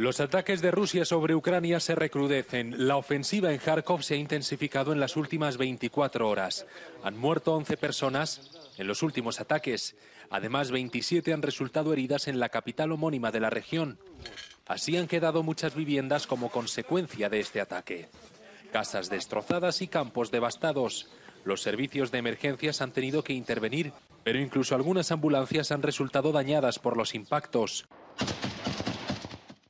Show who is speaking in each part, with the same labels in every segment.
Speaker 1: Los ataques de Rusia sobre Ucrania se recrudecen. La ofensiva en Kharkov se ha intensificado en las últimas 24 horas. Han muerto 11 personas en los últimos ataques. Además, 27 han resultado heridas en la capital homónima de la región. Así han quedado muchas viviendas como consecuencia de este ataque. Casas destrozadas y campos devastados. Los servicios de emergencias han tenido que intervenir, pero incluso algunas ambulancias han resultado dañadas por los impactos.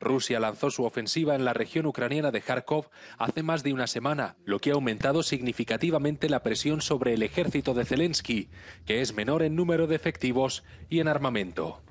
Speaker 1: Rusia lanzó su ofensiva en la región ucraniana de Kharkov hace más de una semana, lo que ha aumentado significativamente la presión sobre el ejército de Zelensky, que es menor en número de efectivos y en armamento.